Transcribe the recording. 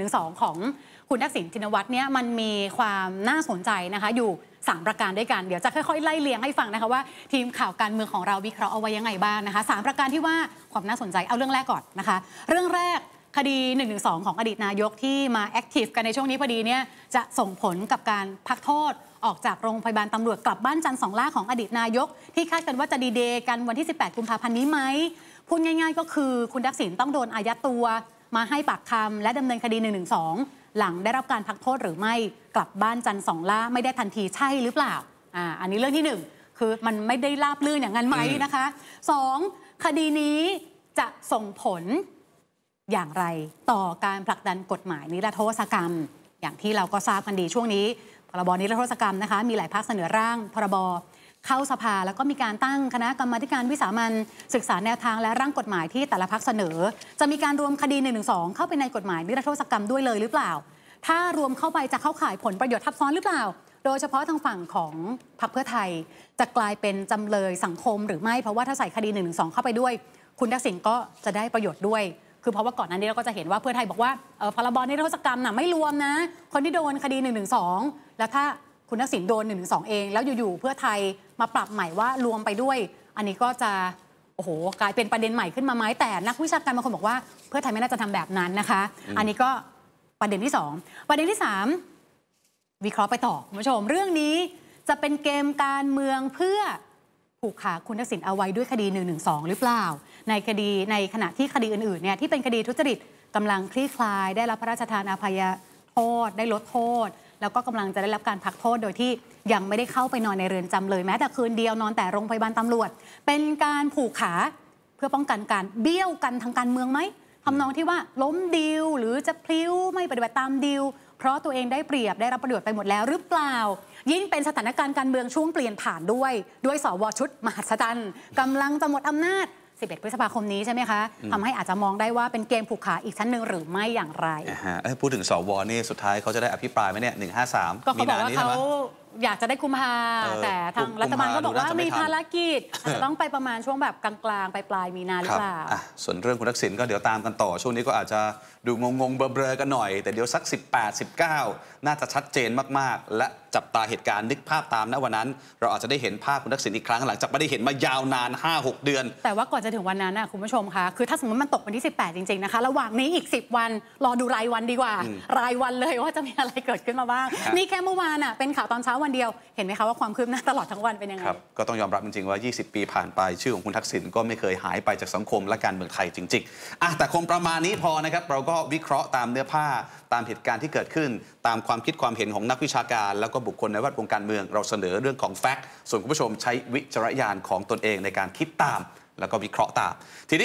ถึง2ของคุณทักษิณชินวัตรเนี่ยมันมีความน่าสนใจนะคะ อยู่ 3 ประการด้วยกันเดี๋ยวจะค่อยๆ ไล่เลียงให้ฟังนะคะว่า ทีมข่าวการเมืองของเราวิเคราะห์เอาไว้ยังไงบ้างนะคะสประการที่ว่าความน่าสนใจเอาเรื่องแรกก่อนนะคะ เรื่องแรกคดี1นึของอดีตนายกที่มาแอคทีฟกันในช่วงนี้พอดีเนี่ยจะส่งผลกับการพักโทษออกจากโรงพยาบาลตำรวจกลับบ้านจันทร์สองล่าของอดีตนายกที่คาดกันว่าจะดีเดย์กันวันที่ 18กุมภาพันธ์นี้ไหมพูดง่าย ๆ ก็คือคุณทักษิณต้องโดนอายัดตัวมาให้ปากคำและดำเนินคดี 1 1 2 หลังได้รับการพักโทษหรือไม่กลับบ้านจันสองล่าไม่ได้ทันทีใช่หรือเปล่า อ่า อันนี้เรื่องที่ 1 คือมันไม่ได้ราบลื่นอย่างนั้นไหมนะคะ 2. คดีนี้จะส่งผลอย่างไร ต่อการผลักดันกฎหมายนิรโทษกรรม อย่างที่เราก็ทราบกันดีช่วงนี้ พรบนิรโทษกรรมนะคะมีหลายภาคเสนอร่าง พรบเข้าสภาแล้วก็มีการตั้งคณะกรรมการวิสามันศึกษาแนวทางและร่างกฎหมายที่แต่ละพักเสนอ จะมีการรวมคดี1นึเข้าไปในกฎหมาย นิรโทษกรรมด้วยเลยหรือเปล่า ถ้ารวมเข้าไปจะเข้าข่ายผลประโยชน์ทับซ้อนหรือเปล่า โดยเฉพาะทางฝั่งของพรรคเพื่อไทยจะกลายเป็นจำเลยสังคมหรือไม่เพราะว่าถ้าใส่คดี1นึเข้าไปด้วย คุณทักษิณก็จะได้ประโยชน์ด้วย คือเพราะว่าก่อนหน้านี้เราก็จะเห็นว่าเพื่อไทยบอกว่าพรบนิรโทษกรรมน่ะไม่รวมนะ คนที่โดนคดี1นึแล้วถ้าคุณทักษิณโดน1นึเองแล้วอยู่ ๆ เพื่อไทยมาปรับใหม่ว่ารวมไปด้วย อันนี้ก็จะโอ้โห กลายเป็นประเด็นใหม่ขึ้นมาไหมแต่นักวิชาการบางคนบอกว่า เพื่อไทยไม่น่าจะทำแบบนั้นนะคะ อันนี้ก็ประเด็นที่ 2 ประเด็นที่ 3 วิเคราะห์ไปต่อคุณผู้ชม เรื่องนี้จะเป็นเกมการเมืองเพื่อผูกขาคุณทักษิณเอาไว้ด้วยคดี1นึหรือเปล่า ในคดีในขณะที่คดีอื่นๆเนี่ยที่เป็นคดีทุจริตกำลังคลี่คลายได้รับพระราชทานอภัยโทษ ได้ลดโทษแล้วก็กำลังจะได้รับการพักโทษโดยที่ยังไม่ได้เข้าไปนอนในเรือนจำเลย แม้แต่คืนเดียวนอนแต่โรงพยาบาลตำรวจ เป็นการผูกขาเพื่อป้องกันการเบี้ยวกัน ทางการเมืองไหมทำนองที่ว่าล้มดิวหรือจะพลิ้วไม่ปฏิบัติตามดิวเพราะตัวเองได้เปรียบได้รับประโยชน์ไปหมดแล้วหรือเปล่า ยิ่งเป็นสถานการณ์การเมืองช่วงเปลี่ยนผ่านด้วยด้วยสวชุดมหัศจรรย์กำลังจะหมดอำนาจ11 พฤษภาคมนี้ใช่ไหมคะทำให้อาจจะมองได้ว่าเป็นเกมผูกขาอีกชั้นหนึ่งหรือไม่อย่างไรพูดถึงสวนี่สุดท้ายเขาจะได้อภิปรายไหมเนี่ยหนึ่งห้าสามก็เขาบอกว่าเขาอยากจะได้คุมภาแต่ทางรัฐบาลก็บอกว่ามีภารกิจต้องไปประมาณช่วงแบบกลางๆไปปลายมีนาหรือเปล่า ส่วนเรื่องคุณทักษิณก็เดี๋ยวตามกันต่อ ช่วงนี้ก็อาจจะดูงงๆเบลอๆกันหน่อย แต่เดี๋ยวสัก 18 19 น่าจะชัดเจนมากๆ และจับตาเหตุการณ์นึกภาพตามณวันนั้น เราอาจจะได้เห็นภาพคุณทักษิณอีกครั้งหลังจากไม่ได้เห็นมายาวนาน 5-6 เดือน แต่ว่าก่อนจะถึงวันนั้นนะคุณผู้ชมคะคือถ้าสมมติมันตกวันที่18 จริงๆนะคะระหว่างนี้อีก10วันรอดูรายวันดีกว่า รายวันเลยว่าจะมีอะไรเกิดขึ้นมาบ้างนี่แค่เมื่อวานอ่ะเป็นข่าวตอนเช้าวันเดียวเห็นไหมคะว่าความคืบหน้าตลอดทั้งวันเป็นยังไงครับก็ต้องยอมรับจริง ๆว่า 20 ปีผ่านไป ชื่อของคุณทักษิณก็ไม่เคยหายไปจากสังคมและการเมืองไทยจริงๆอ่ะแต่คงประมาณนี้พอนะครับเราก็วิเคราะห์ตามเนื้อผ้าตามเหตุการณ์ที่เกิดขึ้น ตามความคิดความเห็นของนักวิชาการ แล้วก็บุคคลในววดวงการเมืองเราเสนอเรื่องของแฟกต์ส่วนคุณผู้ชมใช้วิจารณญาณของตนเองในการคิดตาม แล้วก็วิเคราะห์ตามทีนี้